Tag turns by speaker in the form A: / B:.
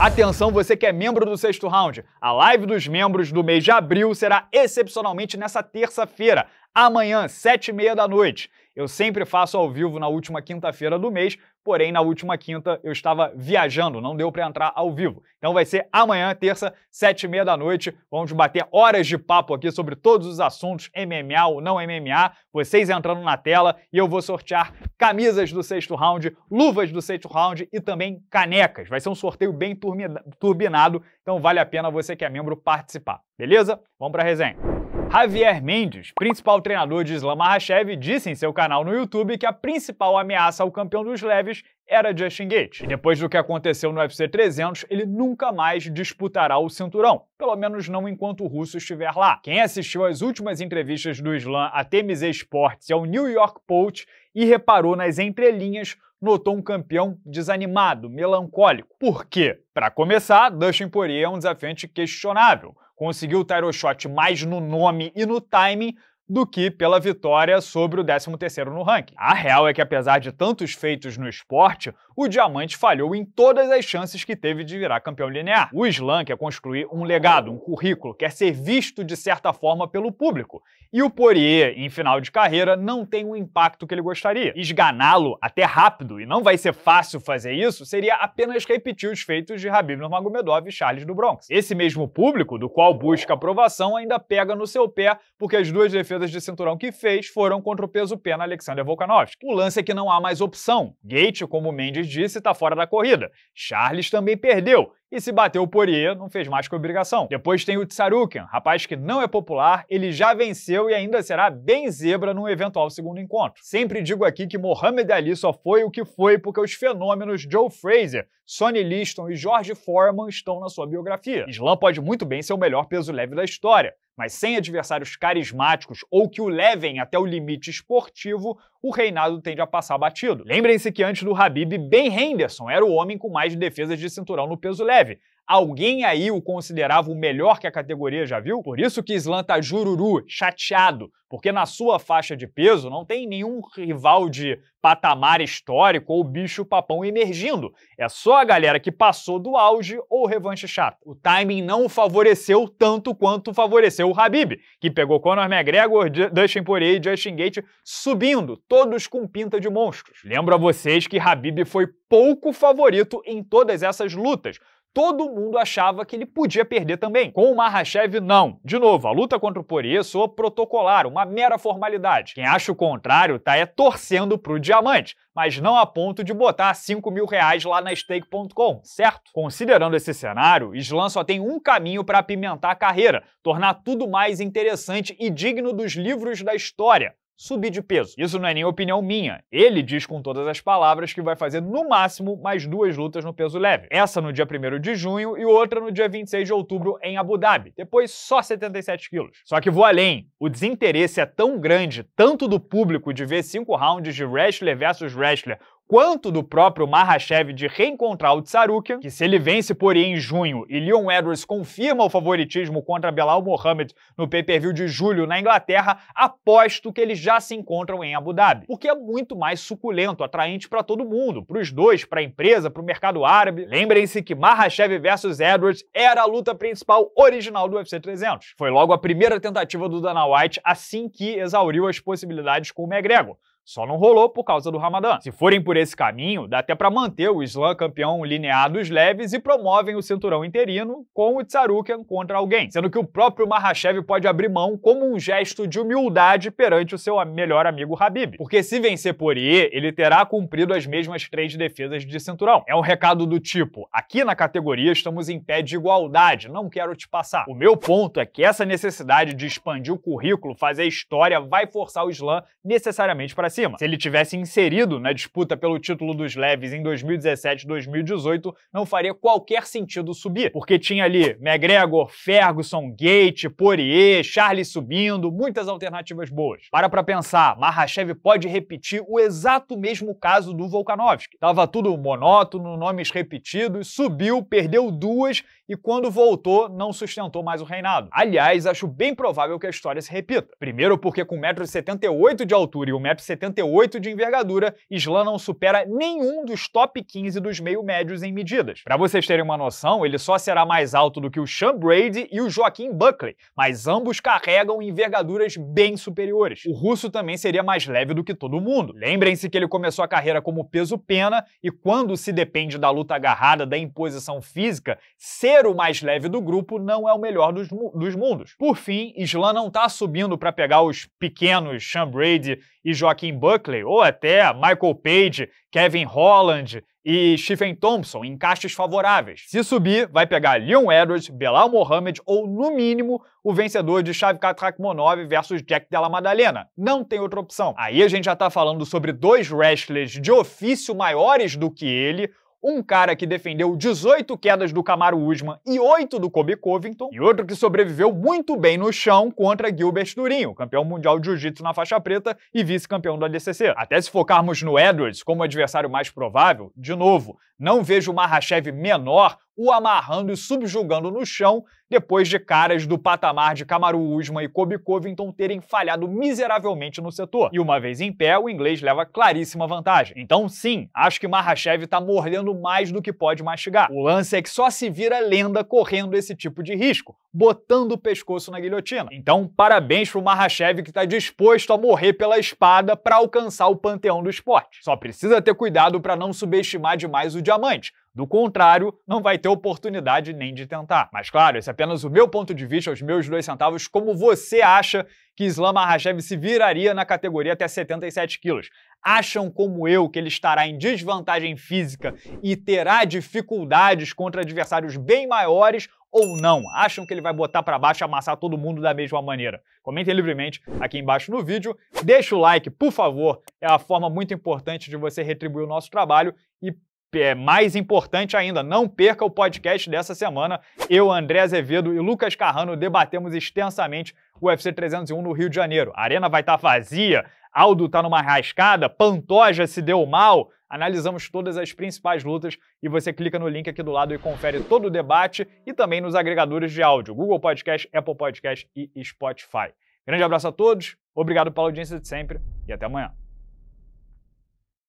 A: Atenção, você que é membro do sexto round. A live dos membros do mês de abril será excepcionalmente nessa terça-feira, amanhã, 7h30 da noite. Eu sempre faço ao vivo na última quinta-feira do mês, porém na última quinta eu estava viajando, não deu para entrar ao vivo. Então vai ser amanhã, terça, sete e meia da noite. Vamos bater horas de papo aqui sobre todos os assuntos MMA ou não MMA. Vocês entrando na tela e eu vou sortear camisas do sexto round, luvas do sexto round e também canecas. Vai ser um sorteio bem turbinado, então vale a pena você que é membro participar. Beleza? Vamos para a resenha. Javier Mendes, principal treinador de Islam Makhachev, disse em seu canal no YouTube que a principal ameaça ao campeão dos leves era Justin Gates. E depois do que aconteceu no UFC 300, ele nunca mais disputará o cinturão, pelo menos não enquanto o russo estiver lá. Quem assistiu às últimas entrevistas do Islam à TMZ Sports e ao New York Post e reparou nas entrelinhas notou um campeão desanimado, melancólico. Por quê? Para começar, Dustin Poirier é um desafiante questionável conseguiu o title shot mais no nome e no timing do que pela vitória sobre o 13º no ranking. A real é que apesar de tantos feitos no esporte, o Diamante falhou em todas as chances que teve de virar campeão linear. O slam quer construir um legado, um currículo, quer ser visto de certa forma pelo público. E o Poirier, em final de carreira, não tem o impacto que ele gostaria. Esganá-lo até rápido, e não vai ser fácil fazer isso, seria apenas repetir os feitos de Habib Nurmagomedov e Charles do Bronx. Esse mesmo público, do qual busca aprovação, ainda pega no seu pé porque as duas defesas Olimpíadas de cinturão que fez foram contra o peso pena Alexander Volkanovski. O lance é que não há mais opção. Gate, como Mendes disse, está fora da corrida. Charles também perdeu. E se bateu o Poirier, não fez mais que obrigação. Depois tem o Tsarukian, rapaz que não é popular, ele já venceu e ainda será bem zebra num eventual segundo encontro. Sempre digo aqui que Mohamed Ali só foi o que foi porque os fenômenos Joe Fraser, Sonny Liston e George Foreman estão na sua biografia. Islam pode muito bem ser o melhor peso leve da história, mas sem adversários carismáticos ou que o levem até o limite esportivo, o reinado tende a passar batido. Lembrem-se que antes do Habib, Ben Henderson era o homem com mais defesas de cinturão no peso leve, Alguém aí o considerava o melhor que a categoria já viu? Por isso que Islan tá jururu, chateado, porque na sua faixa de peso não tem nenhum rival de patamar histórico ou bicho papão emergindo. É só a galera que passou do auge ou revanche chata. O timing não favoreceu tanto quanto favoreceu o Habib, que pegou Conor McGregor, Dustin Poirier e Justin Gate subindo, todos com pinta de monstros. Lembro a vocês que Habib foi pouco favorito em todas essas lutas, todo mundo achava que ele podia perder também. Com o Mahashev, não. De novo, a luta contra o Poirier soa protocolar, uma mera formalidade. Quem acha o contrário tá é torcendo pro diamante, mas não a ponto de botar 5 mil reais lá na stake.com, certo? Considerando esse cenário, Islan só tem um caminho para apimentar a carreira, tornar tudo mais interessante e digno dos livros da história subir de peso. Isso não é nem opinião minha. Ele diz com todas as palavras que vai fazer no máximo mais duas lutas no peso leve. Essa no dia 1 de junho e outra no dia 26 de outubro em Abu Dhabi. Depois só 77 quilos. Só que vou além. O desinteresse é tão grande, tanto do público de ver cinco rounds de wrestler versus wrestler quanto do próprio Mahashev de reencontrar o Tsarukian, que se ele vence Poirier em junho e Leon Edwards confirma o favoritismo contra Belal Mohamed no pay-per-view de julho na Inglaterra, aposto que eles já se encontram em Abu Dhabi, o que é muito mais suculento, atraente para todo mundo, para os dois, para a empresa, para o mercado árabe. Lembrem-se que Mahashev versus Edwards era a luta principal original do UFC 300. Foi logo a primeira tentativa do Dana White assim que exauriu as possibilidades com o McGregor. Só não rolou por causa do Ramadã. Se forem por esse caminho, dá até para manter o Islã campeão lineados leves e promovem o cinturão interino com o Tsarukian contra alguém, sendo que o próprio Mahashev pode abrir mão como um gesto de humildade perante o seu melhor amigo Habib. Porque se vencer por E, ele terá cumprido as mesmas três defesas de cinturão. É um recado do tipo: aqui na categoria estamos em pé de igualdade, não quero te passar. O meu ponto é que essa necessidade de expandir o currículo, fazer história, vai forçar o Islã necessariamente para cima. Se ele tivesse inserido na né, disputa pelo título dos leves em 2017 e 2018, não faria qualquer sentido subir, porque tinha ali McGregor, Ferguson, Gate, Poirier, Charles subindo, muitas alternativas boas. Para pra pensar, Mahashev pode repetir o exato mesmo caso do Volkanovski. Tava tudo monótono, nomes repetidos, subiu, perdeu duas e quando voltou não sustentou mais o reinado. Aliás, acho bem provável que a história se repita. Primeiro porque com 1,78m de altura e Mep m de envergadura, Slam não supera nenhum dos top 15 dos meio médios em medidas. Para vocês terem uma noção, ele só será mais alto do que o Sean Brady e o Joaquim Buckley, mas ambos carregam envergaduras bem superiores. O russo também seria mais leve do que todo mundo. Lembrem-se que ele começou a carreira como peso pena e quando se depende da luta agarrada, da imposição física, ser o mais leve do grupo não é o melhor dos, mu dos mundos. Por fim, Islan não está subindo para pegar os pequenos Sean Brady e Joaquim Buckley ou até Michael Page, Kevin Holland e Stephen Thompson em caixas favoráveis. Se subir, vai pegar Leon Edwards, Belal Mohamed ou, no mínimo, o vencedor de Shavkat Rakhmonov versus Jack Della Madalena. Não tem outra opção. Aí a gente já tá falando sobre dois wrestlers de ofício maiores do que ele, um cara que defendeu 18 quedas do Camaro Usman e 8 do Kobe Covington, e outro que sobreviveu muito bem no chão contra Gilbert Durinho, campeão mundial de jiu-jitsu na faixa preta e vice-campeão do ADCC. Até se focarmos no Edwards como adversário mais provável, de novo, não vejo o Mahashev menor o amarrando e subjugando no chão, depois de caras do patamar de Kamaru Usman e Kobe Covington terem falhado miseravelmente no setor. E uma vez em pé, o inglês leva claríssima vantagem. Então, sim, acho que Mahashev tá mordendo mais do que pode mastigar. O lance é que só se vira lenda correndo esse tipo de risco, botando o pescoço na guilhotina. Então, parabéns pro Mahashev que tá disposto a morrer pela espada para alcançar o panteão do esporte. Só precisa ter cuidado para não subestimar demais o diamante do contrário, não vai ter oportunidade nem de tentar. Mas claro, esse é apenas o meu ponto de vista, os meus dois centavos, como você acha que Islam Mahashev se viraria na categoria até 77 quilos. Acham como eu que ele estará em desvantagem física e terá dificuldades contra adversários bem maiores ou não? Acham que ele vai botar para baixo e amassar todo mundo da mesma maneira? Comentem livremente aqui embaixo no vídeo, deixa o like, por favor, é a forma muito importante de você retribuir o nosso trabalho e é, mais importante ainda, não perca o podcast dessa semana. Eu, André Azevedo e Lucas Carrano debatemos extensamente o UFC 301 no Rio de Janeiro. A arena vai estar tá vazia, Aldo está numa rascada, Pantoja se deu mal. Analisamos todas as principais lutas e você clica no link aqui do lado e confere todo o debate e também nos agregadores de áudio, Google Podcast, Apple Podcast e Spotify. Grande abraço a todos, obrigado pela audiência de sempre e até amanhã.